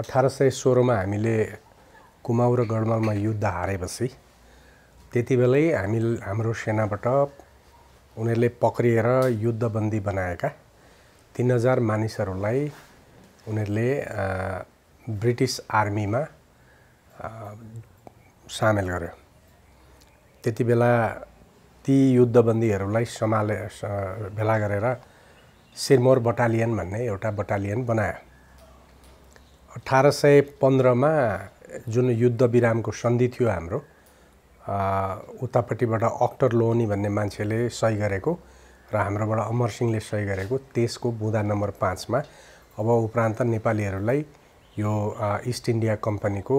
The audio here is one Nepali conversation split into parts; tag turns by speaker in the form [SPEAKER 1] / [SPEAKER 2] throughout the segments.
[SPEAKER 1] अठार सय सोह्रमा हामीले कुमाउ र गढमलमा युद्ध हारेपछि त्यति बेलै हामी हाम्रो सेनाबाट उनीहरूले पक्रिएर युद्धबन्दी बनाएका तिन हजार मानिसहरूलाई उनीहरूले ब्रिटिस आर्मीमा सामेल गर्यो त्यति बेला ती युद्धबन्दीहरूलाई सम्हाले भेला गरेर सिरमोर बटालियन भन्ने एउटा बटालियन बनायो अठार सय पन्ध्रमा जुन युद्ध विरामको सन्धि थियो हाम्रो उतापट्टिबाट अक्टर लोनी भन्ने मान्छेले सही गरेको र हाम्रोबाट अमर सिंहले सही गरेको त्यसको बुँदा नम्बर पाँचमा अब उपरान्त नेपालीहरूलाई यो इस्ट इन्डिया कम्पनीको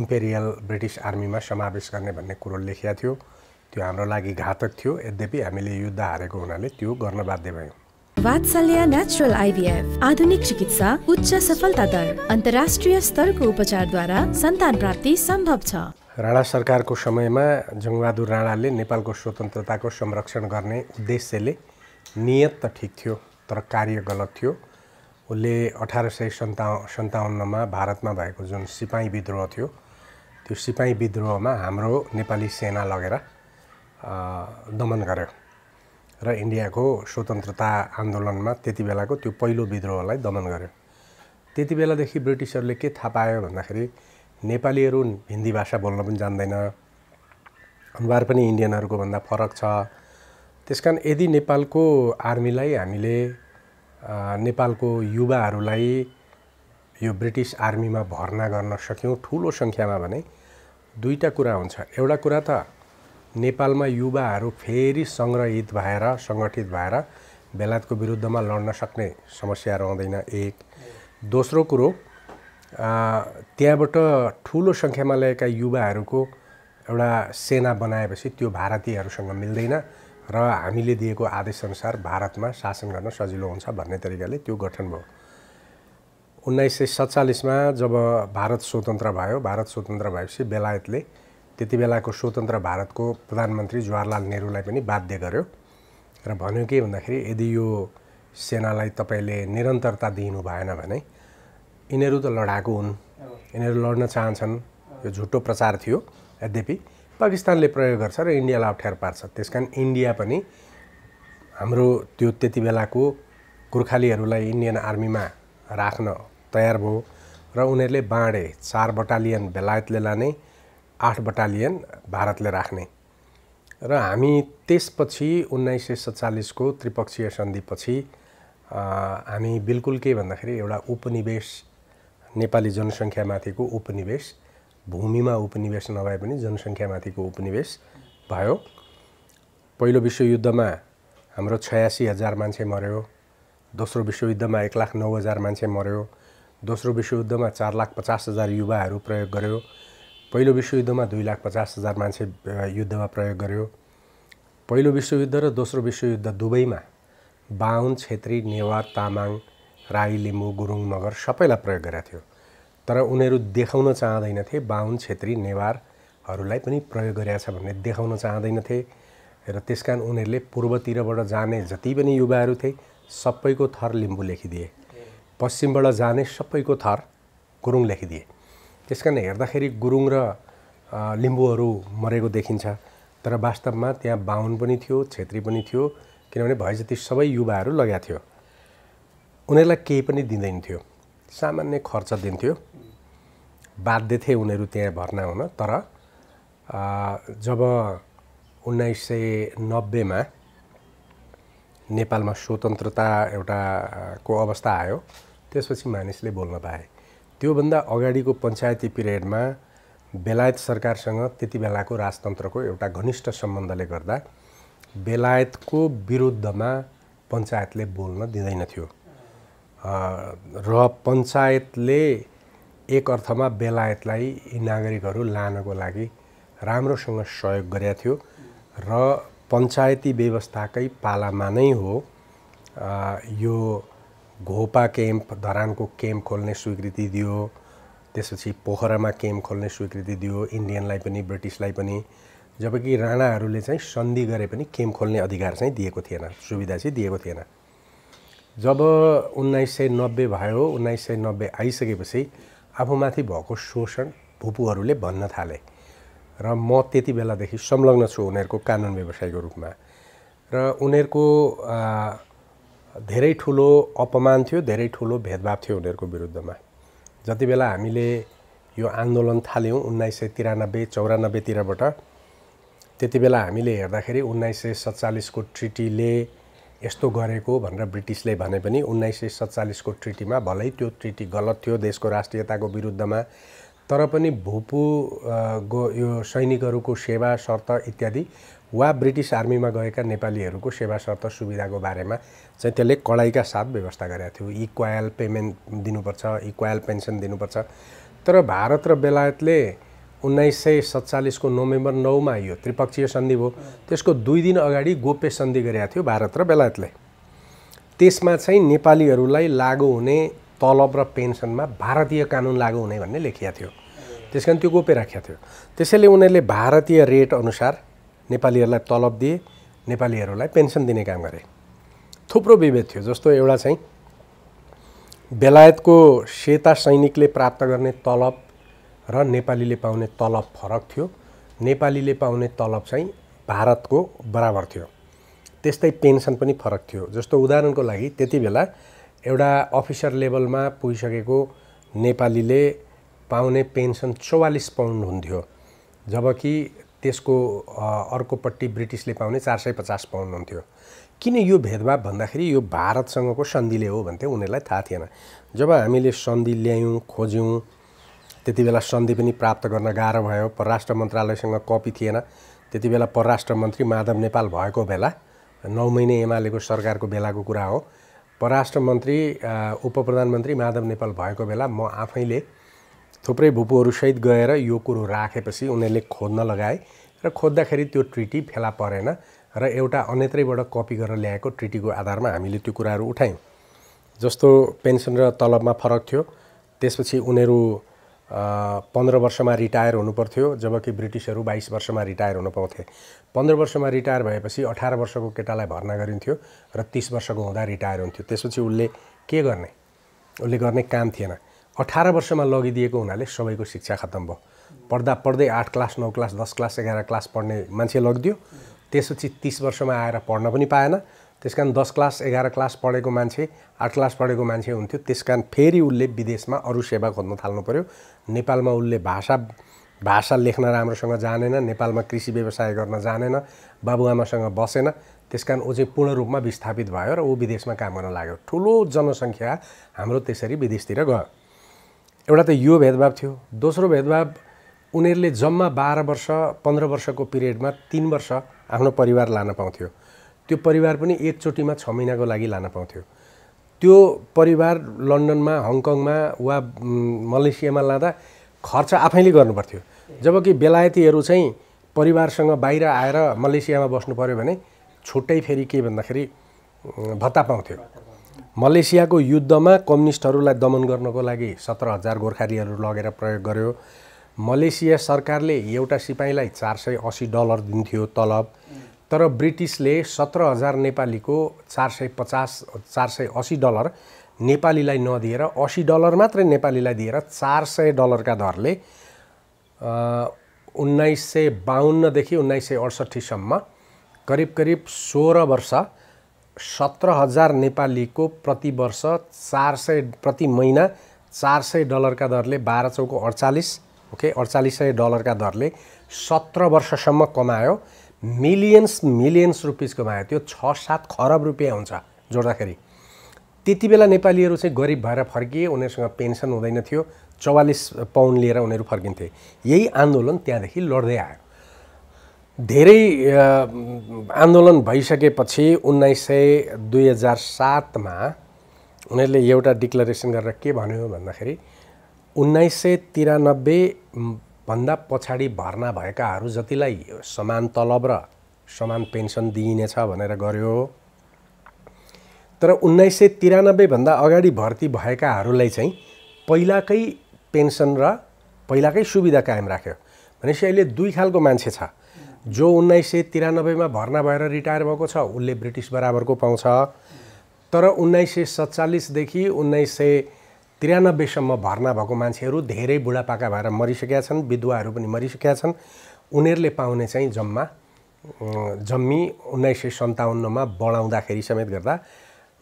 [SPEAKER 1] इम्पेरियल ब्रिटिस आर्मीमा समावेश गर्ने भन्ने कुरो लेखिया थियो त्यो हाम्रो लागि घातक थियो यद्यपि हामीले युद्ध हारेको हुनाले त्यो गर्न बाध्य भयौँ वात्सल्य नेचुरल आइभीएफ आधुनिक चिकित्सा उच्च सफलता दर अन्तर्राष्ट्रिय स्तरको उपचारद्वारा सन्तान प्राप्ति सम्भव छ राणा सरकारको समयमा जङ्गबहादुर राणाले नेपालको स्वतन्त्रताको संरक्षण गर्ने उद्देश्यले नियत त ठिक थियो तर कार्य गलत थियो उसले अठार सय सन्ता सन्ताउन्नमा भारतमा भएको जुन सिपाही विद्रोह थियो त्यो सिपाही विद्रोहमा हाम्रो नेपाली सेना लगेर दमन गर्यो र इन्डियाको स्वतन्त्रता आन्दोलनमा त्यति बेलाको त्यो पहिलो विद्रोहलाई दमन गर्यो त्यति बेलादेखि ब्रिटिसहरूले के थाहा पायो भन्दाखेरि नेपालीहरू हिन्दी भाषा बोल्न पनि जान्दैन अनुहार पनि इन्डियनहरूको भन्दा फरक छ त्यस कारण यदि नेपालको आर्मीलाई हामीले नेपालको युवाहरूलाई यो ब्रिटिस आर्मीमा भर्ना गर्न सक्यौँ ठुलो सङ्ख्यामा भने दुईवटा कुरा हुन्छ एउटा कुरा त नेपालमा युवाहरू फेरि सङ्ग्रहित भएर सङ्गठित भएर बेलायतको विरुद्धमा लड्न सक्ने समस्या रहँदैन एक दोस्रो कुरो त्यहाँबाट ठुलो सङ्ख्यामा ल्याएका युवाहरूको एउटा सेना बनाएपछि त्यो भारतीयहरूसँग मिल्दैन र हामीले दिएको आदेशअनुसार भारतमा शासन गर्न सजिलो हुन्छ भन्ने तरिकाले त्यो गठन भयो उन्नाइस सय सत्तालिसमा जब भारत स्वतन्त्र भयो भारत स्वतन्त्र भएपछि बेलायतले त्यति बेलाको स्वतन्त्र भारतको प्रधानमन्त्री जवाहरलाल नेहरूलाई पनि बाध्य गर्यो र भन्यो के भन्दाखेरि यदि यो सेनालाई तपाईँले निरन्तरता दिनु भएन भने यिनीहरू त लडाएको हुन् यिनीहरू लड्न चाहन्छन् यो झुटो प्रचार थियो यद्यपि पाकिस्तानले प्रयोग गर्छ र इन्डियालाई अप्ठ्यारो पार्छ त्यस कारण इन्डिया पनि हाम्रो त्यो त्यति बेलाको गोर्खालीहरूलाई इन्डियन आर्मीमा राख्न तयार भयो र उनीहरूले बाँडे चार बटालियन बेलायतले लाने आठ बटालियन भारतले राख्ने र हामी त्यसपछि उन्नाइस सय सत्तालिसको त्रिपक्षीय सन्धिपछि हामी बिल्कुल के भन्दाखेरि एउटा उपनिवेश नेपाली जनसङ्ख्यामाथिको उपनिवेश भूमिमा उपनिवेश नभए पनि जनसङ्ख्यामाथिको उपनिवेश भयो पहिलो विश्वयुद्धमा हाम्रो छयासी हजार मान्छे मऱ्यो दोस्रो विश्वयुद्धमा एक लाख नौ हजार मान्छे मऱ्यो दोस्रो विश्वयुद्धमा चार लाख पचास हजार युवाहरू प्रयोग गर्यो पहिलो विश्वयुद्धमा दुई लाख पचास हजार मान्छे युद्धमा प्रयोग गर्यो पहिलो विश्वयुद्ध र दोस्रो विश्वयुद्ध दुवैमा बाहुन छेत्री नेवार तामाङ राई लिम्बू गुरुङ मगर सबैलाई प्रयोग गरेका थियो तर उनीहरू देखाउन चाहँदैनथे बाहुन छेत्री नेवारहरूलाई पनि प्रयोग गरेका छ भन्ने देखाउन चाहँदैनथे र त्यस कारण उनीहरूले पूर्वतिरबाट जाने जति पनि युवाहरू थिए सबैको थर लिम्बू लेखिदिए पश्चिमबाट जाने सबैको थर गुरुङ लेखिदिए त्यस कारण हेर्दाखेरि गुरुङ र लिम्बूहरू मरेको देखिन्छ तर वास्तवमा त्यहाँ बाहुन पनि थियो छेत्री पनि थियो किनभने भए जति सबै युवाहरू लगाएको थियो उनीहरूलाई केही पनि दिँदैन थियो सामान्य खर्च दिन्थ्यो बाध्य थिए उनीहरू त्यहाँ भर्ना हुन तर जब उन्नाइस सय नब्बेमा नेपालमा स्वतन्त्रता एउटाको अवस्था आयो त्यसपछि मानिसले बोल्न पाए त्योभन्दा अगाडिको पञ्चायती पिरियडमा बेलायत सरकारसँग त्यति बेलाको राजतन्त्रको एउटा घनिष्ठ सम्बन्धले गर्दा बेलायतको विरुद्धमा पञ्चायतले बोल्न दिँदैन थियो र पञ्चायतले एक अर्थमा बेलायतलाई यी नागरिकहरू लानको लागि राम्रोसँग सहयोग गरेका थियो र पञ्चायती व्यवस्थाकै पालामा नै हो यो घोपा केम्प धरानको केम्प खोल्ने स्वीकृति दियो त्यसपछि पोखरामा केम्प खोल्ने स्वीकृति दियो इन्डियनलाई पनि ब्रिटिसलाई पनि जबकि राणाहरूले चाहिँ सन्धि गरे पनि केम्प खोल्ने अधिकार चाहिँ दिएको थिएन सुविधा चाहिँ दिएको थिएन जब उन्नाइस सय नब्बे भयो उन्नाइस सय नब्बे आइसकेपछि आफूमाथि भएको शोषण भुपूहरूले भन्न थाले र म त्यति बेलादेखि संलग्न छु उनीहरूको कानुन व्यवसायको रूपमा र उनीहरूको धेरै ठुलो अपमान थियो धेरै ठुलो भेदभाव थियो उनीहरूको विरुद्धमा जति बेला हामीले यो आन्दोलन थाल्यौँ उन्नाइस सय तिरानब्बे चौरानब्बेतिरबाट त्यति बेला हामीले हेर्दाखेरि उन्नाइस सय सत्तालिसको ट्रिटीले यस्तो गरेको भनेर ब्रिटिसले भने पनि उन्नाइस सय सत्तालिसको ट्रिटीमा भलै त्यो ट्रिटी गलत थियो देशको राष्ट्रियताको विरुद्धमा तर पनि भूपू गो यो सैनिकहरूको सेवा शर्त इत्यादि वा ब्रिटिस आर्मीमा गएका नेपालीहरूको सेवा शर्त सुविधाको बारेमा चाहिँ त्यसले कडाइका साथ व्यवस्था गरेको थियो इक्वायल पेमेन्ट दिनुपर्छ इक्वायल पेन्सन दिनुपर्छ तर भारत र बेलायतले उन्नाइस सय सत्तालिसको नोभेम्बर नौमा यो त्रिपक्षीय सन्धि भयो त्यसको दुई दिन अगाडि गोप्य सन्धि गरेका थियो भारत र बेलायतले त्यसमा चाहिँ नेपालीहरूलाई लागु हुने तलब र पेन्सनमा भारतीय कानुन लागु हुने भन्ने लेखिएको थियो त्यस कारण त्यो गोप्य राखिएको थियो त्यसैले उनीहरूले भारतीय रेट अनुसार नेपालीहरूलाई तलब दिए नेपालीहरूलाई पेन्सन दिने काम गरे थुप्रो विभेद थियो जस्तो एउटा चाहिँ बेलायतको सेता सैनिकले प्राप्त गर्ने तलब र नेपालीले पाउने तलब फरक थियो नेपालीले पाउने तलब चाहिँ भारतको बराबर थियो त्यस्तै पेन्सन पनि फरक थियो जस्तो उदाहरणको लागि त्यति बेला एउटा अफिसर लेभलमा पुगिसकेको नेपालीले पाउने पेन्सन चौवालिस पाउन्ड हुन्थ्यो जबकि त्यसको अर्कोपट्टि ब्रिटिसले पाउने चार सय पचास पाउनुहुन्थ्यो किन यो भेदभाव भन्दाखेरि यो भारतसँगको सन्धिले हो भन्थ्यो उनीहरूलाई थाहा थिएन जब हामीले सन्धि ल्यायौँ खोज्यौँ त्यति बेला सन्धि पनि प्राप्त गर्न गाह्रो भयो परराष्ट्र मन्त्रालयसँग कपी थिएन त्यति बेला परराष्ट्र मन्त्री माधव नेपाल भएको बेला नौ महिने एमालेको सरकारको बेलाको कुरा हो परराष्ट्र मन्त्री उप प्रधानमन्त्री माधव नेपाल भएको बेला म आफैले थुप्रै भूपूहरूसहित गएर यो कुरो राखेपछि उनीहरूले खोज्न लगाए र खोज्दाखेरि त्यो ट्रिटी फेला परेन र एउटा अन्यत्रैबाट कपी गरेर ल्याएको ट्रिटीको आधारमा हामीले त्यो कुराहरू उठायौँ जस्तो पेन्सन र तलबमा फरक थियो त्यसपछि उनीहरू पन्ध्र वर्षमा रिटायर हुनुपर्थ्यो जबकि ब्रिटिसहरू बाइस वर्षमा रिटायर हुनु पाउँथे पन्ध्र वर्षमा रिटायर भएपछि अठार वर्षको केटालाई भर्ना गरिन्थ्यो र तिस वर्षको हुँदा रिटायर हुन्थ्यो त्यसपछि उसले के गर्ने उसले गर्ने काम थिएन अठार वर्षमा लगिदिएको हुनाले सबैको शिक्षा खत्तम भयो पढ्दा पढ्दै आठ क्लास नौ क्लास दस क्लास एघार क्लास पढ्ने मान्छे लगिदियो त्यसपछि तिस वर्षमा आएर पढ्न पनि पाएन त्यस कारण दस क्लास एघार क्लास पढेको मान्छे आठ क्लास पढेको मान्छे हुन्थ्यो त्यस कारण फेरि उसले विदेशमा अरू सेवा खोज्न थाल्नु पऱ्यो नेपालमा उसले भाषा भाषा लेख्न राम्रोसँग जानेन नेपालमा कृषि व्यवसाय गर्न जानेन बाबुआमासँग बसेन त्यस कारण ऊ चाहिँ पूर्ण रूपमा विस्थापित भयो र ऊ विदेशमा काम गर्न लाग्यो ठुलो जनसङ्ख्या हाम्रो त्यसरी विदेशतिर गयो एउटा त यो भेदभाव थियो दोस्रो भेदभाव उनीहरूले जम्मा बाह्र वर्ष पन्ध्र वर्षको पिरियडमा तिन वर्ष आफ्नो परिवार लान पाउँथ्यो त्यो परिवार पनि एकचोटिमा छ महिनाको लागि लान पाउँथ्यो त्यो परिवार लन्डनमा हङकङमा वा मलेसियामा लाँदा खर्च आफैले गर्नुपर्थ्यो जबकि बेलायतीहरू चाहिँ परिवारसँग बाहिर आएर मलेसियामा बस्नु पऱ्यो भने छुट्टै फेरि के भन्दाखेरि भत्ता पाउँथ्यो मलेसियाको युद्धमा कम्युनिस्टहरूलाई दमन गर्नको लागि सत्र हजार गोर्खालीहरू लगेर प्रयोग गर्यो मलेसिया सरकारले एउटा सिपाहीलाई चार सय असी डलर दिन्थ्यो तलब तर ब्रिटिसले सत्र हजार नेपालीको चार सय पचास चार सय असी डलर नेपालीलाई नदिएर असी डलर मात्रै नेपालीलाई दिएर चार सय डलरका दरले उन्नाइस सय बाहन्नदेखि उन्नाइस सय अडसट्ठीसम्म करिब करिब सोह्र वर्ष सत्र हजार नेपालीको प्रतिवर्ष चार सय प्रति महिना चार सय डलरका दरले बाह्र चौको अडचालिस ओके अडचालिस सय डलरका दरले सत्र वर्षसम्म कमायो मिलियन्स मिलियन्स रुपिस कमायो त्यो छ सात खरब रुपियाँ हुन्छ जोड्दाखेरि त्यति बेला नेपालीहरू चाहिँ गरिब भएर फर्किए उनीहरूसँग पेन्सन हुँदैन थियो चौवालिस पाउन्ड लिएर उनीहरू फर्किन्थे यही आन्दोलन त्यहाँदेखि लड्दै आयो धेरै आन्दोलन भइसकेपछि उन्नाइस सय दुई हजार सातमा उनीहरूले एउटा डिक्लरेसन गरेर के भन्यो भन्दाखेरि उन्नाइस सय तिरानब्बेभन्दा पछाडि भर्ना भएकाहरू जतिलाई समान तलब र समान पेन्सन दिइनेछ भनेर गर्यो तर उन्नाइस सय तिरानब्बेभन्दा अगाडि भर्ती भएकाहरूलाई चाहिँ पहिलाकै पेन्सन र पहिलाकै सुविधा कायम राख्यो भनेपछि अहिले दुई खालको मान्छे छ जो उन्नाइस सय तिरानब्बेमा भर्ना भएर रिटायर भएको छ उसले ब्रिटिस बराबरको पाउँछ तर उन्नाइस सय सत्तालिसदेखि उन्नाइस सय त्रियानब्बेसम्म भर्ना भएको मान्छेहरू धेरै बुढापाका भएर मरिसकेका छन् विधुवाहरू पनि मरिसकेका छन् उनीहरूले पाउने चाहिँ जम्मा जम्मी उन्नाइस सय सन्ताउन्नमा बढाउँदाखेरि समेत गर्दा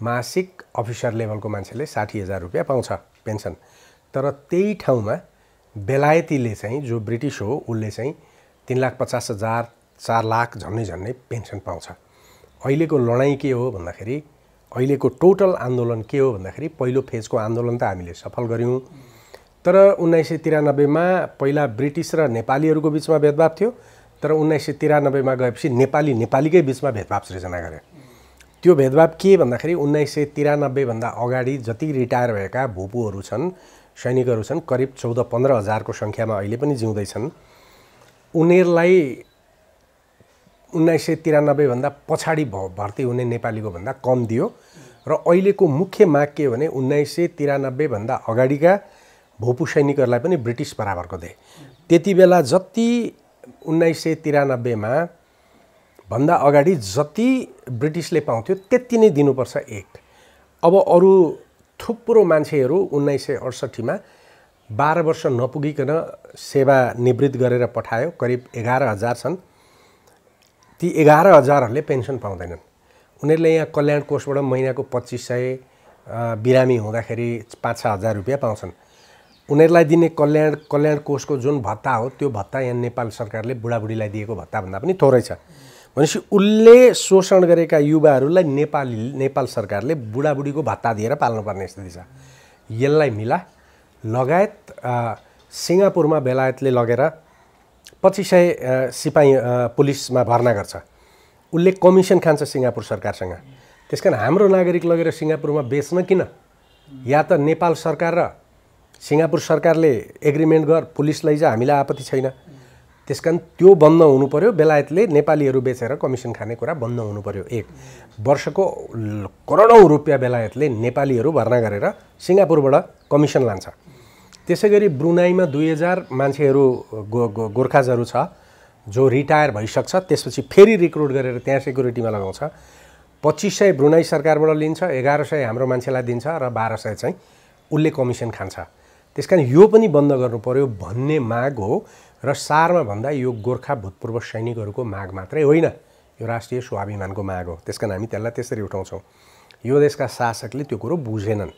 [SPEAKER 1] मासिक अफिसर लेभलको मान्छेले साठी हजार रुपियाँ पाउँछ पेन्सन तर त्यही ठाउँमा बेलायतीले चाहिँ जो ब्रिटिस हो उसले चाहिँ तिन लाख पचास हजार चार लाख झन्नै झन्नै पेन्सन पाउँछ अहिलेको लडाइँ के हो भन्दाखेरि अहिलेको टोटल आन्दोलन के हो भन्दाखेरि पहिलो फेजको आन्दोलन त हामीले सफल गऱ्यौँ तर उन्नाइस सय तिरानब्बेमा पहिला ब्रिटिस र नेपालीहरूको बिचमा भेदभाव थियो तर उन्नाइस सय तिरानब्बेमा गएपछि नेपाली नेपालीकै बिचमा भेदभाव सृजना गरे त्यो भेदभाव के भन्दाखेरि उन्नाइस सय तिरानब्बेभन्दा अगाडि जति रिटायर भएका भूपूहरू छन् सैनिकहरू छन् करिब चौध पन्ध्र हजारको सङ्ख्यामा अहिले पनि जिउँदैछन् उनीहरूलाई उन्नाइस सय तिरानब्बेभन्दा पछाडि भ भर्ती हुने नेपालीको भन्दा कम दियो र अहिलेको मुख्य माग के भने उन्नाइस सय तिरानब्बेभन्दा अगाडिका भोपु सैनिकहरूलाई पनि ब्रिटिस बराबरको दे त्यति बेला जति उन्नाइस सय तिरानब्बेमा भन्दा अगाडि जति ब्रिटिसले पाउँथ्यो त्यति नै दिनुपर्छ एक अब अरू थुप्रो मान्छेहरू उन्नाइस सय अडसट्ठीमा बाह्र वर्ष नपुगिकन सेवा निवृत्त गरेर पठायो करिब एघार हजार छन् ती एघार हजारहरूले पेन्सन पाउँदैनन् उनीहरूले यहाँ कल्याण कोषबाट महिनाको पच्चिस सय बिरामी हुँदाखेरि पाँच छ हजार रुपियाँ पाउँछन् उनीहरूलाई दिने कल्याण कल्याण कोषको जुन भत्ता हो त्यो भत्ता यहाँ नेपाल सरकारले बुढाबुढीलाई दिएको भत्ताभन्दा पनि थोरै छ भनेपछि उसले शोषण गरेका युवाहरूलाई नेपाली नेपाल सरकारले बुढाबुढीको भत्ता दिएर पाल्नुपर्ने स्थिति छ यसलाई मिला लगायत सिङ्गापुरमा बेलायतले लगेर पच्चिस सय सिपाही पुलिसमा भर्ना गर्छ उसले कमिसन खान्छ सिङ्गापुर सरकारसँग त्यस कारण हाम्रो नागरिक लगेर सिङ्गापुरमा बेच्न किन या त नेपाल सरकार र सिङ्गापुर सरकारले एग्रिमेन्ट गर पुलिस लैजा हामीलाई आपत्ति छैन त्यस कारण त्यो बन्द हुनु पऱ्यो बेलायतले नेपालीहरू बेचेर कमिसन खाने कुरा बन्द हुनु पऱ्यो एक वर्षको करोडौँ रुपियाँ बेलायतले नेपालीहरू भर्ना गरेर सिङ्गापुरबाट कमिसन लान्छ त्यसै गरी ब्रुनाईमा दुई हजार मान्छेहरू गो, गोर्खाजहरू छ जो रिटायर भइसक्छ त्यसपछि फेरि रिक्रुट गरेर त्यहाँ सेक्युरिटीमा लगाउँछ पच्चिस सय ब्रुनाई सरकारबाट लिन्छ एघार सय हाम्रो मान्छेलाई दिन्छ र बाह्र सय चाहिँ उसले कमिसन खान्छ त्यस कारण यो पनि बन्द गर्नु पऱ्यो भन्ने माग हो र सारमा भन्दा यो गोर्खा भूतपूर्व सैनिकहरूको माग मात्रै होइन यो राष्ट्रिय स्वाभिमानको माग हो त्यस कारण हामी त्यसलाई त्यसरी उठाउँछौँ यो देशका शासकले त्यो कुरो बुझेनन्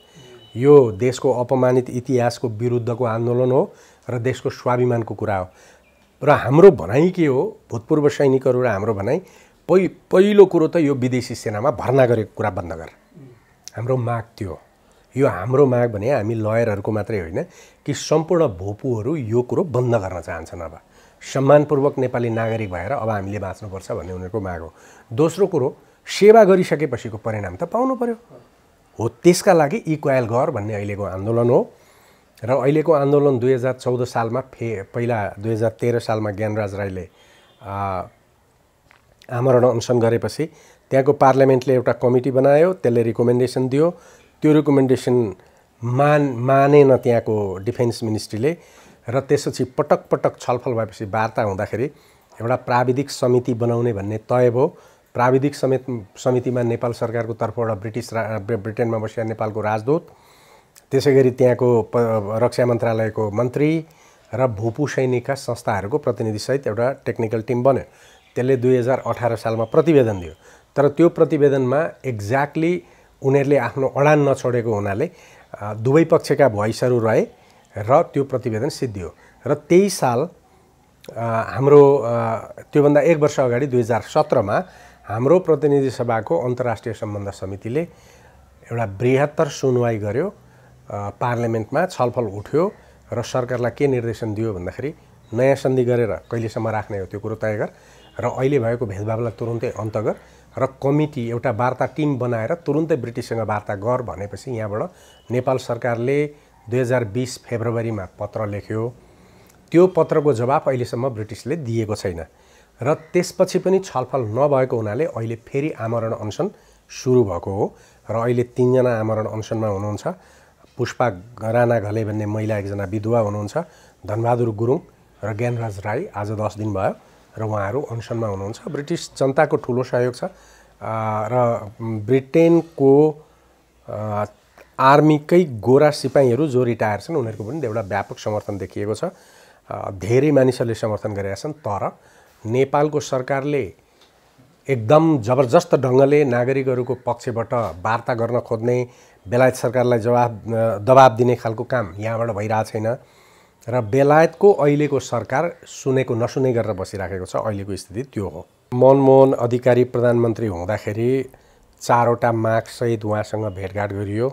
[SPEAKER 1] यो देशको अपमानित इतिहासको विरुद्धको आन्दोलन हो र देशको स्वाभिमानको कुरा हो र हाम्रो भनाइ के हो भूतपूर्व सैनिकहरू र हाम्रो भनाइ पहि पहिलो कुरो त यो विदेशी सेनामा भर्ना गरेको कुरा बन्द गर हाम्रो माग त्यो यो हाम्रो माग भने हामी लयरहरूको मात्रै होइन कि सम्पूर्ण भोपूहरू यो कुरो बन्द गर्न चाहन्छन् अब सम्मानपूर्वक नेपाली नागरिक भएर अब हामीले बाँच्नुपर्छ भन्ने उनीहरूको माग हो दोस्रो कुरो सेवा गरिसकेपछिको परिणाम त पाउनु पऱ्यो हो त्यसका लागि इक्वायल घर भन्ने अहिलेको आन्दोलन हो र अहिलेको आन्दोलन दुई हजार चौध सालमा फे पहिला दुई हजार तेह्र सालमा ज्ञानराज राईले आमरण अनसन गरेपछि त्यहाँको पार्लियामेन्टले एउटा कमिटी बनायो त्यसले रिकमेन्डेसन दियो त्यो रिकमेन्डेसन मान मानेन त्यहाँको डिफेन्स मिनिस्ट्रीले र त्यसपछि पटक पटक छलफल भएपछि वार्ता हुँदाखेरि एउटा प्राविधिक समिति बनाउने भन्ने तय भयो प्राविधिक समेत समितिमा नेपाल सरकारको तर्फबाट ब्रिटिस रा ब्रिटेनमा बसेका नेपालको राजदूत त्यसै गरी त्यहाँको रक्षा मन्त्रालयको मन्त्री र भूपू सैनिकका संस्थाहरूको प्रतिनिधिसहित एउटा टेक्निकल टिम बन्यो त्यसले दुई हजार अठार सालमा प्रतिवेदन दियो तर त्यो प्रतिवेदनमा एक्ज्याक्टली उनीहरूले आफ्नो अडान नछोडेको हुनाले दुवै पक्षका भोइसहरू रहे र त्यो प्रतिवेदन सिद्धियो र त्यही साल हाम्रो त्योभन्दा एक वर्ष अगाडि दुई हजार सत्रमा हाम्रो प्रतिनिधि सभाको अन्तर्राष्ट्रिय सम्बन्ध समितिले एउटा बृहत्तर सुनवाई गर्यो पार्लियामेन्टमा छलफल उठ्यो र सरकारलाई के निर्देशन दियो भन्दाखेरि नयाँ सन्धि गरेर कहिलेसम्म राख्ने हो त्यो कुरो तय गर र अहिले भएको भेदभावलाई तुरुन्तै अन्त गर र कमिटी एउटा वार्ता टिम बनाएर तुरुन्तै ब्रिटिससँग वार्ता गर भनेपछि यहाँबाट नेपाल सरकारले दुई हजार बिस फेब्रुअरीमा पत्र लेख्यो त्यो पत्रको जवाफ अहिलेसम्म ब्रिटिसले दिएको छैन र त्यसपछि पनि छलफल नभएको हुनाले अहिले फेरि आमरण अनसन सुरु भएको हो र अहिले तिनजना आमरण अनसनमा हुनुहुन्छ पुष्पा राणा घले भन्ने महिला एकजना विधवा हुनुहुन्छ धनबहादुर गुरुङ र ज्ञानराज राई आज दस दिन भयो र उहाँहरू अनसनमा हुनुहुन्छ ब्रिटिस जनताको ठुलो सहयोग छ र ब्रिटेनको आर्मीकै गोरा सिपाहीहरू जो रिटायर छन् उनीहरूको पनि एउटा व्यापक समर्थन देखिएको छ धेरै मानिसहरूले समर्थन गरेका छन् तर नेपालको सरकारले एकदम जबरजस्त ढङ्गले नागरिकहरूको पक्षबाट वार्ता गर्न खोज्ने बेलायत सरकारलाई जवाब दबाब दिने खालको काम यहाँबाट भइरहेको छैन र बेलायतको अहिलेको सरकार सुनेको नसुने गरेर बसिराखेको छ अहिलेको स्थिति त्यो हो मनमोहन अधिकारी प्रधानमन्त्री हुँदाखेरि चारवटा मागसहित उहाँसँग भेटघाट गरियो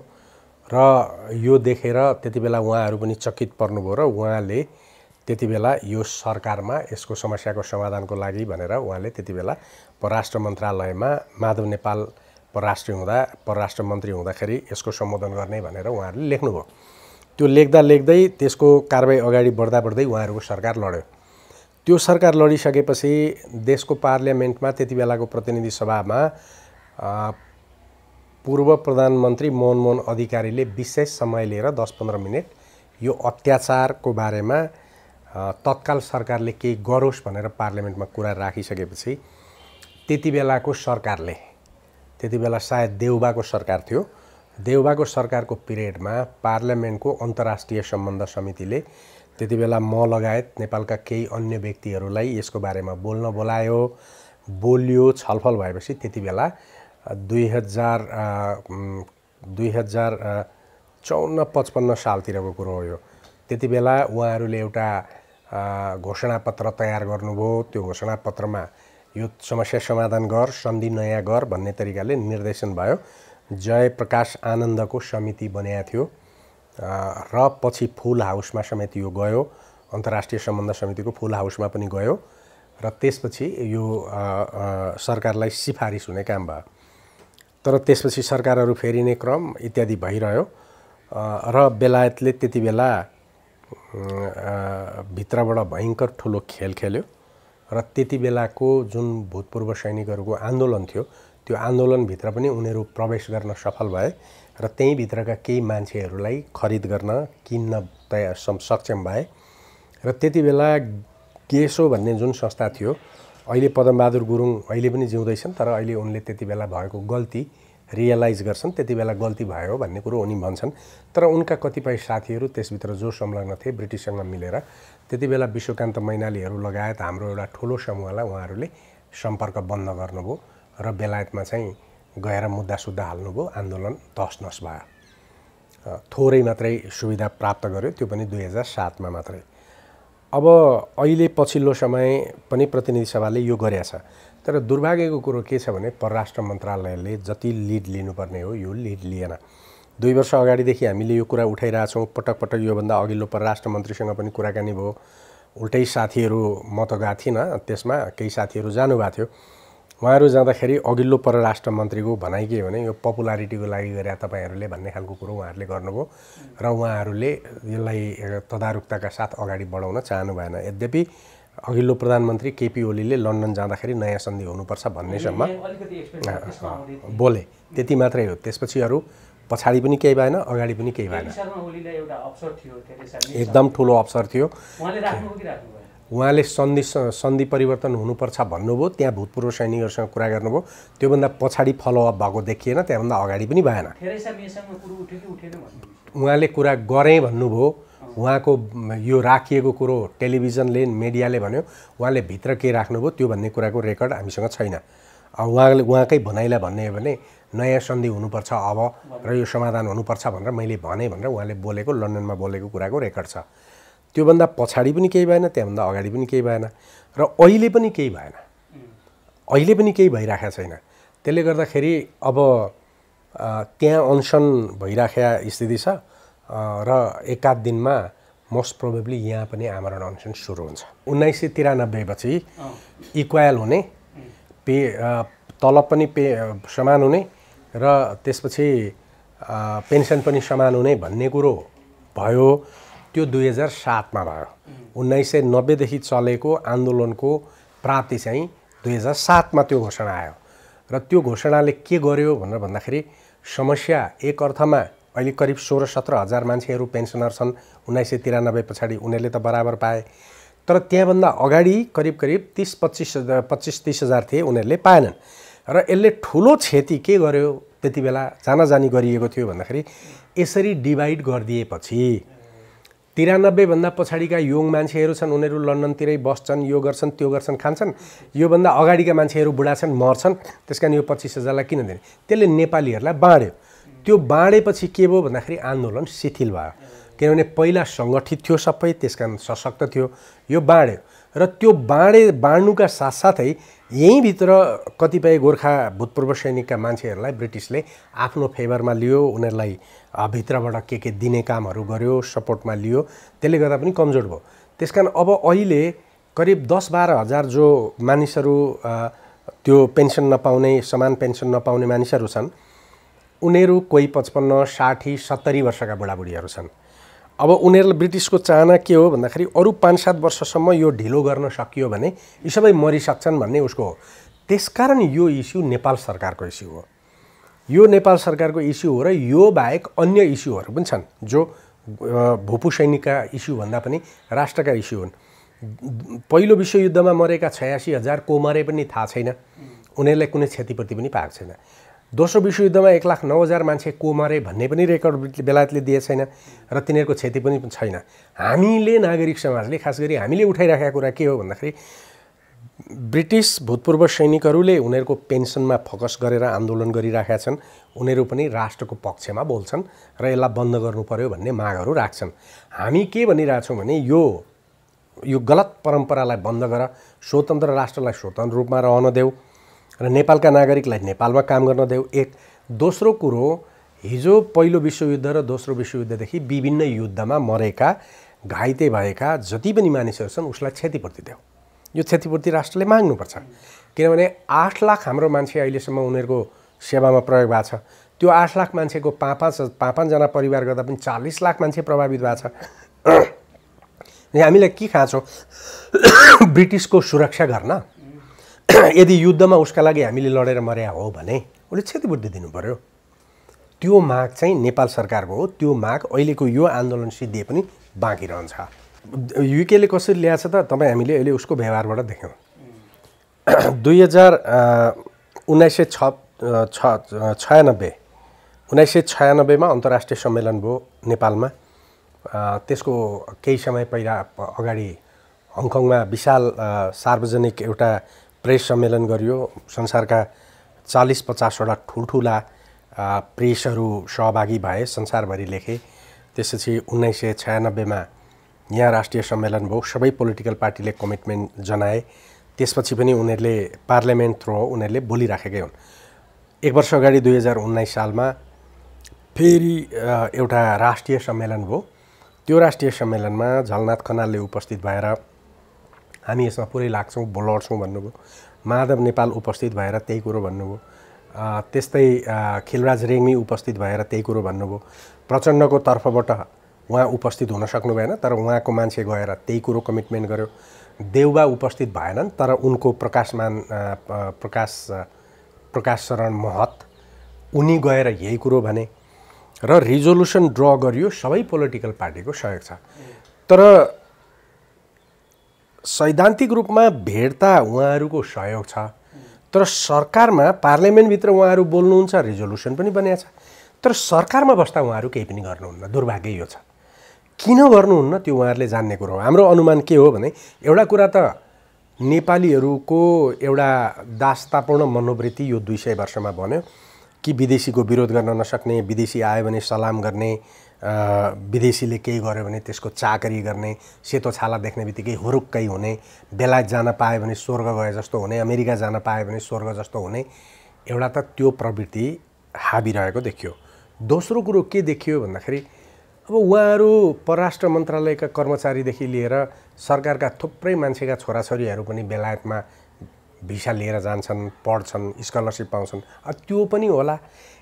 [SPEAKER 1] र यो देखेर त्यति बेला उहाँहरू पनि चकित पर्नुभयो र उहाँले त्यति बेला यो सरकारमा यसको समस्याको समाधानको लागि भनेर उहाँले त्यति बेला परराष्ट्र मन्त्रालयमा माधव नेपाल परराष्ट्र हुँदा परराष्ट्र मन्त्री हुँदाखेरि यसको सम्बोधन गर्ने भनेर उहाँहरूले लेख्नुभयो त्यो लेख्दा लेख्दै त्यसको कारवाही अगाडि बढ्दा बढ्दै उहाँहरूको सरकार लड्यो त्यो सरकार लडिसकेपछि देशको पार्लियामेन्टमा त्यति बेलाको प्रतिनिधि सभामा पूर्व प्रधानमन्त्री मोहनमोहन अधिकारीले विशेष समय लिएर दस पन्ध्र मिनट यो अत्याचारको बारेमा तत्काल सरकारले केही गरोस् भनेर पार्लियामेन्टमा कुरा राखिसकेपछि त्यति बेलाको सरकारले त्यति बेला सायद देउबाको सरकार थियो देउबाको सरकारको पिरियडमा पार्लियामेन्टको अन्तर्राष्ट्रिय सम्बन्ध समितिले त्यति बेला म लगायत नेपालका केही अन्य व्यक्तिहरूलाई यसको बारेमा बोल्न बोलायो बोलियो छलफल भएपछि त्यति बेला दुई हजार दुई हजार चौन्न पचपन्न सालतिरको कुरो हो यो त्यति बेला उहाँहरूले एउटा घोषणापत्र तयार गर्नुभयो त्यो घोषणापत्रमा यो समस्या समाधान गर सन्धि नयाँ गर भन्ने तरिकाले निर्देशन भयो जयप्रकाश आनन्दको समिति बनाएको थियो र पछि फुल हाउसमा समेत यो गयो अन्तर्राष्ट्रिय सम्बन्ध समितिको फुल हाउसमा पनि गयो र त्यसपछि यो सरकारलाई सिफारिस हुने काम भयो तर त्यसपछि सरकारहरू फेरिने क्रम इत्यादि भइरह्यो र बेलायतले त्यति बेला भित्रबाट भयङ्कर ठुलो खेल खेल्यो र त्यति बेलाको जुन भूतपूर्व सैनिकहरूको आन्दोलन थियो त्यो आन्दोलनभित्र पनि उनीहरू प्रवेश गर्न सफल भए र त्यहीँभित्रका केही मान्छेहरूलाई खरिद गर्न किन्न तयार सक्षम भए र त्यति बेला गेसो भन्ने जुन संस्था थियो अहिले पदमबहादुर गुरुङ अहिले पनि जिउँदैछन् तर अहिले उनले त्यति बेला भएको गल्ती रियलाइज गर्छन् त्यति बेला गल्ती भयो भन्ने कुरो उनी भन्छन् तर उनका कतिपय साथीहरू त्यसभित्र जो संलग्न थिए ब्रिटिससँग मिलेर त्यति बेला विश्वकान्त मैनालीहरू लगायत हाम्रो एउटा ठुलो समूहलाई उहाँहरूले सम्पर्क बन्द गर्नुभयो र बेलायतमा चाहिँ गएर मुद्दासुद्धा हाल्नुभयो आन्दोलन धस नस भयो थोरै मात्रै सुविधा प्राप्त गर्यो त्यो पनि दुई हजार सातमा मात्रै अब अहिले पछिल्लो समय पनि प्रतिनिधि सभाले यो गरेछ तर दुर्भाग्यको कुरो के छ भने परराष्ट्र मन्त्रालयले जति लिड लिनुपर्ने हो यो लिड लिएन दुई वर्ष अगाडिदेखि हामीले यो कुरा उठाइरहेछौँ पटक पटक योभन्दा अघिल्लो परराष्ट्र मन्त्रीसँग पनि कुराकानी भयो उल्टै साथीहरू म त गएको थिइनँ त्यसमा केही साथीहरू जानुभएको थियो उहाँहरू जाँदाखेरि अघिल्लो परराष्ट्र मन्त्रीको भनाइ के भने यो पपुलारिटीको लागि गरेर तपाईँहरूले भन्ने खालको कुरो उहाँहरूले गर्नुभयो र उहाँहरूले यसलाई तदारुकताका साथ अगाडि बढाउन चाहनु भएन यद्यपि अघिल्लो प्रधानमन्त्री केपी ओलीले लन्डन जाँदाखेरि नयाँ सन्धि हुनुपर्छ भन्नेसम्म बोले त्यति मात्रै हो त्यसपछि अरू पछाडि पनि केही भएन अगाडि पनि केही भएन एकदम ठुलो अवसर थियो उहाँले सन्धि सन्धि परिवर्तन हुनुपर्छ भन्नुभयो त्यहाँ भूतपूर्व सैनिकहरूसँग कुरा गर्नुभयो त्योभन्दा पछाडि फलोअप भएको देखिएन त्यहाँभन्दा अगाडि पनि भएन उहाँले कुरा गरेँ भन्नुभयो उहाँको यो राखिएको कुरो टेलिभिजनले मिडियाले भन्यो उहाँले भित्र के राख्नुभयो त्यो भन्ने कुराको रेकर्ड हामीसँग छैन उहाँले उहाँकै भनाइलाई भन्ने हो भने नयाँ सन्धि हुनुपर्छ अब र यो समाधान हुनुपर्छ भनेर मैले भनेँ भनेर उहाँले बोलेको लन्डनमा बोलेको कुराको रेकर्ड छ त्योभन्दा पछाडि पनि केही भएन त्यहाँभन्दा अगाडि पनि केही भएन र अहिले पनि केही भएन अहिले पनि केही भइरहेको छैन त्यसले गर्दाखेरि अब त्यहाँ अनसन भइराखेका स्थिति छ र एकाध दिनमा मोस्ट प्रोबेब्ली यहाँ पनि आमरण अनसन सुरु हुन्छ उन्नाइस सय तिरानब्बेपछि इक्वायल हुने पे तलब पनि पे समान हुने र त्यसपछि पेन्सन पनि समान हुने भन्ने कुरो भयो त्यो दुई हजार सातमा भयो उन्नाइस सय नब्बेदेखि चलेको आन्दोलनको प्राप्ति चाहिँ दुई हजार सातमा त्यो घोषणा आयो र त्यो घोषणाले के गर्यो भनेर भन्दाखेरि समस्या एक अर्थमा अहिले करिब सोह्र सत्र हजार मान्छेहरू पेन्सनर छन् उन्नाइस सय तिरानब्बे पछाडि उनीहरूले त बराबर पाए तर त्यहाँभन्दा अगाडि करिब करिब तिस पच्चिस हजार पच्चिस तिस हजार थिए उनीहरूले पाएनन् र यसले ठुलो क्षति के गर्यो त्यति बेला जानी गरिएको थियो भन्दाखेरि यसरी डिभाइड गरिदिएपछि तिरानब्बेभन्दा पछाडिका यङ मान्छेहरू छन् उनीहरू लन्डनतिरै बस्छन् यो गर्छन् त्यो गर्छन् खान्छन् योभन्दा अगाडिका मान्छेहरू बुढा छन् मर्छन् त्यस कारण यो पच्चिस हजारलाई किन दिने त्यसले नेपालीहरूलाई बाँड्यो त्यो बाँडेपछि के भयो भन्दाखेरि आन्दोलन शिथिल भयो किनभने पहिला सङ्गठित थियो सबै त्यस कारण सशक्त थियो यो बाँड्यो र त्यो बाँडे बाँड्नुका साथसाथै यहीँभित्र कतिपय गोर्खा भूतपूर्व सैनिकका मान्छेहरूलाई ब्रिटिसले आफ्नो फेभरमा लियो उनीहरूलाई भित्रबाट के के दिने कामहरू गर्यो सपोर्टमा लियो त्यसले गर्दा पनि कमजोर भयो त्यस कारण अब अहिले करिब दस बाह्र हजार जो मानिसहरू त्यो पेन्सन नपाउने समान पेन्सन नपाउने मानिसहरू छन् उनीहरू कोही पचपन्न साठी सत्तरी वर्षका बुढाबुढीहरू छन् अब उनीहरूलाई ब्रिटिसको चाहना के हो भन्दाखेरि अरू पाँच सात वर्षसम्म यो ढिलो गर्न सकियो भने यी सबै मरिसक्छन् भन्ने उसको हो त्यसकारण यो इस्यु नेपाल सरकारको इस्यु हो यो नेपाल सरकारको इस्यु हो र यो बाहेक अन्य इस्युहरू पनि छन् जो भूपू सैनिकका इस्युभन्दा पनि राष्ट्रका इस्यु हुन् पहिलो विश्वयुद्धमा मरेका छयासी हजार को मरे पनि थाहा छैन उनीहरूलाई कुनै क्षतिपूर्ति पनि पाएको छैन दोस्रो विश्वयुद्धमा एक लाख नौ हजार मान्छे को मरे भन्ने पनि रेकर्ड बेलायतले दिए छैन र तिनीहरूको क्षति पनि छैन हामीले नागरिक समाजले खास गरी हामीले उठाइराखेको कुरा के हो भन्दाखेरि ब्रिटिस भूतपूर्व सैनिकहरूले उनीहरूको पेन्सनमा फोकस गरेर आन्दोलन गरिराखेका छन् उनीहरू पनि राष्ट्रको पक्षमा बोल्छन् र यसलाई बन्द गर्नु पर्यो भन्ने मागहरू राख्छन् हामी के भनिरहेछौँ भने यो यो गलत परम्परालाई बन्द गर स्वतन्त्र राष्ट्रलाई स्वतन्त्र रूपमा रहन देऊ र नेपालका नागरिकलाई नेपालमा काम गर्न देऊ एक दोस्रो कुरो हिजो पहिलो विश्वयुद्ध र दोस्रो विश्वयुद्धदेखि विभिन्न युद्धमा मरेका घाइते भएका जति पनि मानिसहरू छन् उसलाई क्षतिपूर्ति देऊ यो क्षतिपूर्ति राष्ट्रले माग्नुपर्छ किनभने आठ लाख हाम्रो मान्छे अहिलेसम्म उनीहरूको सेवामा प्रयोग भएको छ त्यो आठ लाख मान्छेको पाँच पाँच पाँच पाँचजना परिवार गर्दा पनि चालिस लाख मान्छे प्रभावित भएको छ हामीलाई के खाँचो ब्रिटिसको सुरक्षा गर्न यदि युद्धमा उसका लागि हामीले लडेर मर्या हो भने उसले क्षतिपूर्ति दिनु पऱ्यो त्यो माग चाहिँ नेपाल सरकारको हो त्यो माग अहिलेको यो आन्दोलन सिद्धिए पनि बाँकी रहन्छ युकेले कसरी छ त तपाईँ हामीले अहिले उसको व्यवहारबाट देख्यौँ दुई हजार उन्नाइस सय छ छयानब्बे उन्नाइस सय छयानब्बेमा अन्तर्राष्ट्रिय सम्मेलन भयो नेपालमा त्यसको केही समय पहिला अगाडि हङकङमा विशाल सार्वजनिक एउटा प्रेस सम्मेलन गरियो संसारका चालिस पचासवटा ठुल्ठुला प्रेसहरू सहभागी भए संसारभरि लेखे त्यसपछि उन्नाइस सय छयानब्बेमा यहाँ राष्ट्रिय सम्मेलन भयो सबै पोलिटिकल पार्टीले कमिटमेन्ट जनाए त्यसपछि पनि उनीहरूले पार्लियामेन्ट थ्रो उनीहरूले बोलिराखेकै हुन् एक वर्ष अगाडि दुई हजार उन्नाइस सालमा फेरि एउटा राष्ट्रिय सम्मेलन भयो त्यो राष्ट्रिय सम्मेलनमा झलनाथ खनालले उपस्थित भएर हामी यसमा पुरै लाग्छौँ लड्छौँ भन्नुभयो माधव नेपाल उपस्थित भएर त्यही कुरो भन्नुभयो त्यस्तै खिलराज रेग्मी उपस्थित भएर त्यही कुरो भन्नुभयो प्रचण्डको तर्फबाट उहाँ उपस्थित हुन सक्नु भएन तर उहाँको मान्छे गएर त्यही कुरो कमिटमेन्ट गर्यो देउबा उपस्थित भएनन् तर उनको प्रकाशमान प्रकाश प्रकाश शरण महत उनी गएर यही कुरो भने र रिजोल्युसन ड्र गरियो सबै पोलिटिकल पार्टीको सहयोग छ तर सैद्धान्तिक रूपमा भेट त उहाँहरूको सहयोग छ तर सरकारमा पार्लियामेन्टभित्र उहाँहरू बोल्नुहुन्छ रेजोल्युसन पनि बनाएको छ तर सरकारमा बस्दा उहाँहरू केही पनि गर्नुहुन्न दुर्भाग्य यो छ किन गर्नुहुन्न त्यो उहाँहरूले जान्ने कुरो हो हाम्रो अनुमान के हो भने एउटा कुरा त नेपालीहरूको एउटा दास्तापूर्ण मनोवृत्ति यो दुई सय वर्षमा भन्यो कि विदेशीको विरोध गर्न नसक्ने विदेशी आयो भने सलाम गर्ने विदेशीले केही गर्यो भने त्यसको चाकरी गर्ने सेतो छाला देख्ने बित्तिकै हुरुक्कै हुने बेलायत जान पायो भने स्वर्ग गए जस्तो हुने अमेरिका जान पायो भने स्वर्ग जस्तो हुने एउटा त त्यो प्रवृत्ति हाबिरहेको देखियो दोस्रो कुरो के देखियो भन्दाखेरि अब उहाँहरू परराष्ट्र मन्त्रालयका कर्मचारीदेखि लिएर सरकारका थुप्रै मान्छेका छोराछोरीहरू पनि बेलायतमा भिसा लिएर जान्छन् पढ्छन् स्कलरसिप पाउँछन् त्यो पनि होला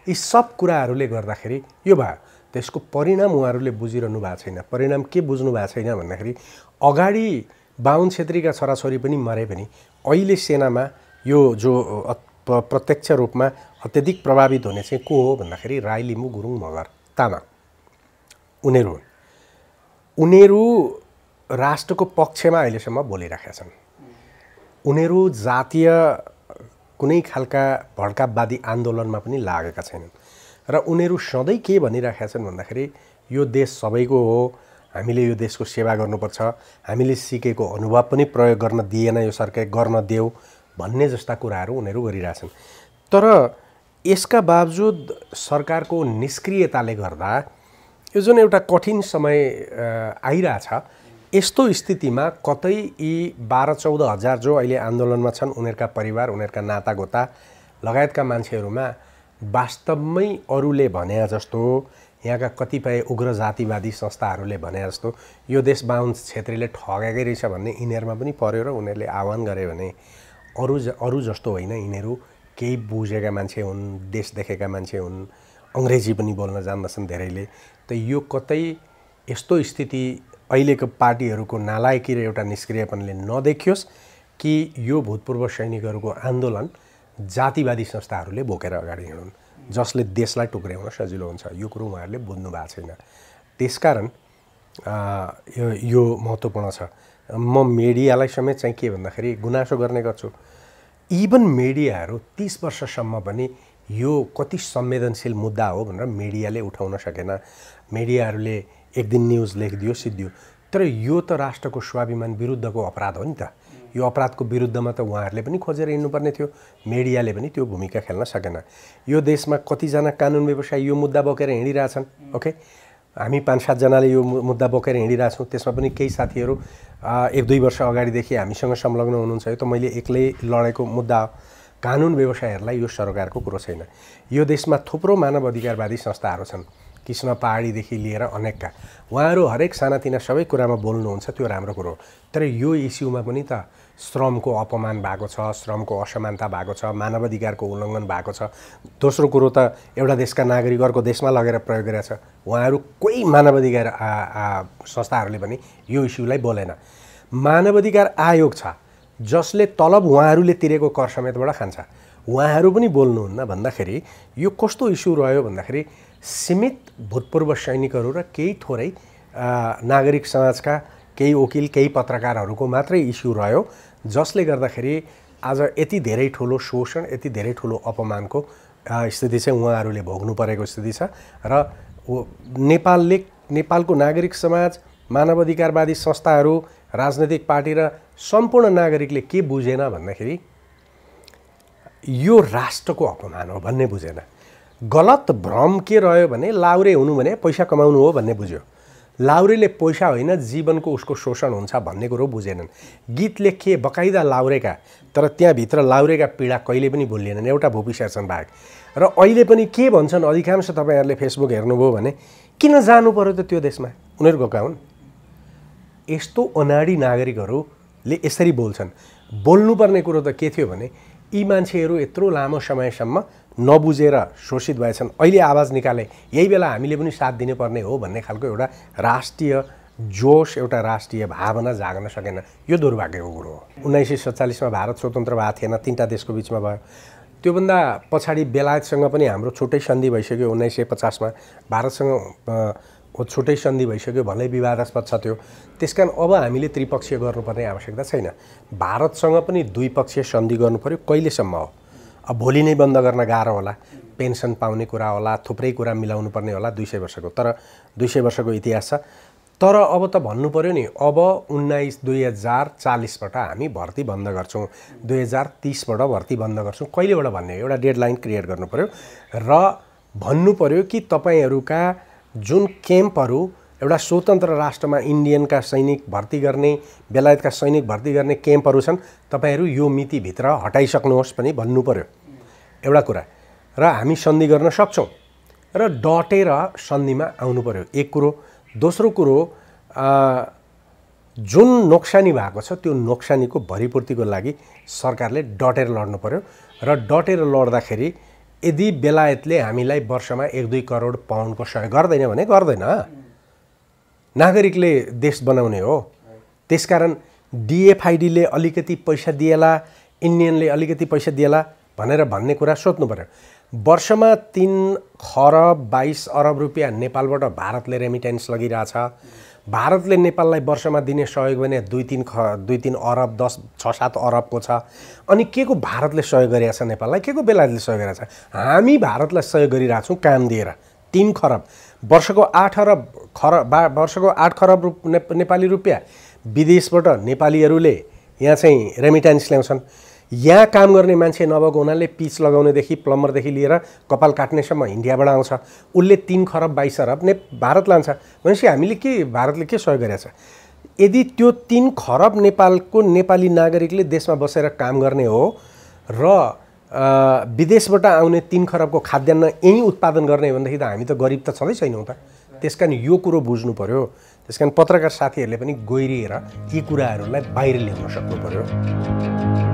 [SPEAKER 1] यी सब कुराहरूले गर्दाखेरि यो भयो त्यसको परिणाम उहाँहरूले बुझिरहनु भएको छैन परिणाम के बुझ्नु भएको छैन भन्दाखेरि अगाडि बाहुन छेत्रीका छोराछोरी पनि मरे पनि अहिले सेनामा यो जो प्रत्यक्ष रूपमा अत्यधिक प्रभावित हुने चाहिँ को हो भन्दाखेरि राई लिम्बू गुरुङ मगर तामाङ उनीहरू हुन् उनीहरू राष्ट्रको पक्षमा अहिलेसम्म बोलिराखेका छन् उनीहरू जातीय कुनै खालका भड्कावादी आन्दोलनमा पनि लागेका छैनन् र उनीहरू सधैँ के भनिराखेका छन् भन्दाखेरि यो देश सबैको हो हामीले यो देशको सेवा गर्नुपर्छ हामीले सिकेको अनुभव पनि प्रयोग गर्न दिएन यो सरकार गर्न देऊ भन्ने जस्ता कुराहरू उनीहरू गरिरहेछन् तर यसका बावजुद सरकारको निष्क्रियताले गर्दा यो जुन एउटा कठिन समय आइरहेछ यस्तो स्थितिमा कतै यी बाह्र चौध हजार जो अहिले आन्दोलनमा छन् उनीहरूका परिवार उनीहरूका नातागोता लगायतका मान्छेहरूमा वास्तवमै अरूले भने जस्तो यहाँका कतिपय उग्र जातिवादी संस्थाहरूले भने जस्तो यो देश बाहुन्स छेत्रीले ठगेकै रहेछ भन्ने यिनीहरूमा पनि पऱ्यो र उनीहरूले आह्वान गरे भने अरू ज अरू जस्तो होइन यिनीहरू केही बुझेका मान्छे हुन् देश देखेका मान्छे हुन् अङ्ग्रेजी पनि बोल्न जान्दछन् धेरैले त यो कतै यस्तो स्थिति अहिलेको पार्टीहरूको नालायकी र एउटा निष्क्रियपनले नदेखियोस् कि यो भूतपूर्व सैनिकहरूको आन्दोलन जातिवादी संस्थाहरूले बोकेर अगाडि हिँडुन् जसले देशलाई टुक्र्याउन सजिलो हुन्छ यो कुरो उहाँहरूले बुझ्नु भएको छैन त्यसकारण यो यो महत्त्वपूर्ण छ म मिडियालाई समेत चाहिँ के भन्दाखेरि गुनासो गर्ने गर्छु इभन मिडियाहरू तिस वर्षसम्म पनि यो कति संवेदनशील मुद्दा हो भनेर मिडियाले उठाउन सकेन मिडियाहरूले एक दिन न्युज लेखिदियो सिद्धियो तर यो त राष्ट्रको स्वाभिमान विरुद्धको अपराध हो नि त यो अपराधको विरुद्धमा त उहाँहरूले पनि खोजेर हिँड्नुपर्ने थियो मिडियाले पनि त्यो भूमिका खेल्न सकेन यो देशमा कतिजना कानुन व्यवसायी यो मुद्दा बोकेर हिँडिरहेछन् ओके हामी पाँच सातजनाले यो मुद्दा बोकेर हिँडिरहेछौँ त्यसमा पनि केही साथीहरू एक दुई वर्ष अगाडिदेखि हामीसँग संलग्न हुनुहुन्छ यो त मैले एक्लै लडेको मुद्दा कानुन व्यवसायहरूलाई यो सरकारको कुरो छैन यो देशमा थुप्रो मानव अधिकारवादी संस्थाहरू छन् कृष्ण पहाडीदेखि लिएर अनेकका उहाँहरू हरेक सानातिना सबै कुरामा बोल्नुहुन्छ त्यो राम्रो कुरो हो तर यो इस्युमा पनि त श्रमको अपमान भएको छ श्रमको असमानता भएको छ मानवाधिकारको उल्लङ्घन भएको छ दोस्रो कुरो त एउटा देशका नागरिक अर्को देशमा लगेर प्रयोग गरेको छ उहाँहरू कोही मानवाधिकार संस्थाहरूले पनि यो इस्युलाई बोलेन मानवाधिकार आयोग छ जसले तलब उहाँहरूले तिरेको कर समेतबाट खान्छ उहाँहरू पनि बोल्नुहुन्न भन्दाखेरि यो कस्तो इस्यु रह्यो भन्दाखेरि सीमित भूतपूर्व सैनिकहरू र केही थोरै नागरिक समाजका केही वकिल केही पत्रकारहरूको मात्रै इस्यु रह्यो जसले गर्दाखेरि आज यति धेरै ठुलो शोषण यति धेरै ठुलो अपमानको स्थिति चाहिँ उहाँहरूले भोग्नु परेको स्थिति छ र नेपालले नेपालको नागरिक समाज मानव अधिकारवादी संस्थाहरू राजनैतिक पार्टी र सम्पूर्ण नागरिकले के बुझेन भन्दाखेरि यो राष्ट्रको अपमान हो भन्ने बुझेन गलत भ्रम के रह्यो भने लाउरे हुनु भने पैसा कमाउनु हो भन्ने बुझ्यो लाउरेले पैसा होइन जीवनको उसको शोषण हुन्छ भन्ने कुरो बुझेनन् गीत लेखे बकाइदा लाउरेका तर त्यहाँभित्र लाउरेका पीडा कहिले पनि भुलिएनन् एउटा भूपी शेरसन बाहेक र अहिले पनि के भन्छन् अधिकांश तपाईँहरूले फेसबुक हेर्नुभयो भने किन जानु पऱ्यो त त्यो देशमा उनीहरू गएका हुन् यस्तो अनाडी नागरिकहरूले यसरी बोल्छन् बोल्नुपर्ने कुरो त के थियो भने यी मान्छेहरू यत्रो लामो समयसम्म नबुझेर शोषित भएछन् अहिले आवाज निकाले यही बेला हामीले पनि साथ दिनुपर्ने हो भन्ने खालको एउटा राष्ट्रिय जोस एउटा राष्ट्रिय भावना जाग्न सकेन यो दुर्भाग्यको कुरो हो उन्नाइस सय सत्तालिसमा भारत स्वतन्त्र भएको थिएन तिनवटा देशको बिचमा भयो त्योभन्दा पछाडि बेलायतसँग पनि हाम्रो छुट्टै सन्धि भइसक्यो उन्नाइस सय पचासमा भारतसँग छुट्टै सन्धि भइसक्यो भलै विवादास्पद छ त्यो त्यस कारण अब हामीले त्रिपक्षीय गर्नुपर्ने आवश्यकता छैन भारतसँग पनि द्विपक्षीय सन्धि गर्नु पऱ्यो कहिलेसम्म हो अब भोलि नै बन्द गर्न गाह्रो होला पेन्सन पाउने कुरा होला थुप्रै कुरा मिलाउनु पर्ने होला दुई सय वर्षको तर दुई सय वर्षको इतिहास छ तर अब त भन्नु पऱ्यो नि अब उन्नाइस दुई हजार चालिसबाट हामी भर्ती बन्द गर्छौँ दुई हजार तिसबाट भर्ती बन्द गर्छौँ कहिलेबाट भन्ने एउटा डेडलाइन क्रिएट गर्नु पऱ्यो र भन्नु पऱ्यो कि तपाईँहरूका जुन क्याम्पहरू एउटा स्वतन्त्र राष्ट्रमा इन्डियनका सैनिक भर्ती गर्ने बेलायतका सैनिक भर्ती गर्ने क्याम्पहरू छन् तपाईँहरू यो मितिभित्र हटाइसक्नुहोस् पनि भन्नु पऱ्यो एउटा कुरा र हामी सन्धि गर्न सक्छौँ र डटेर सन्धिमा आउनु पऱ्यो एक कुरो दोस्रो कुरो जुन नोक्सानी भएको छ त्यो नोक्सानीको भरिपूर्तिको लागि सरकारले डटेर लड्नु पऱ्यो र डटेर लड्दाखेरि यदि बेलायतले हामीलाई वर्षमा एक दुई करोड पाउन्डको सहयोग गर्दैन भने गर्दैन नागरिकले देश बनाउने हो त्यसकारण डिएफआइडीले अलिकति पैसा दिएला इन्डियनले अलिकति पैसा दिएला भनेर भन्ने कुरा सोध्नु पऱ्यो वर्षमा तिन खरब बाइस अरब रुपियाँ नेपालबाट भारतले रेमिटेन्स लगिरहेछ भारतले नेपाललाई वर्षमा दिने सहयोग भने दुई तिन ख दुई तिन अरब दस छ सात अरबको छ अनि के को भारतले सहयोग गरिरहेको छ नेपाललाई के को बेलायतले सहयोग छ हामी भारतलाई सहयोग गरिरहेछौँ काम दिएर तिन खरब वर्षको आठ अरब खर बा वर्षको आठ खरब रुप नेपाली रुपियाँ विदेशबाट नेपालीहरूले यहाँ चाहिँ रेमिटेन्स ल्याउँछन् यहाँ काम गर्ने मान्छे नभएको हुनाले पिच लगाउनेदेखि प्लम्बरदेखि लिएर कपाल काट्नेसम्म इन्डियाबाट आउँछ उसले तिन खरब बाइस अरब ने भारत लान्छ भनेपछि हामीले के भारतले के सहयोग गरेछ यदि त्यो तिन खरब नेपालको नेपाली नागरिकले देशमा बसेर काम गर्ने हो र विदेशबाट आउने तिन खरबको खाद्यान्न यहीँ उत्पादन गर्ने भनेदेखि त हामी त गरिब त छँदै छैनौँ त त्यस कारण यो कुरो बुझ्नु पऱ्यो त्यस कारण पत्रकार साथीहरूले पनि गहिरिएर यी कुराहरूलाई बाहिर ल्याउन सक्नु पऱ्यो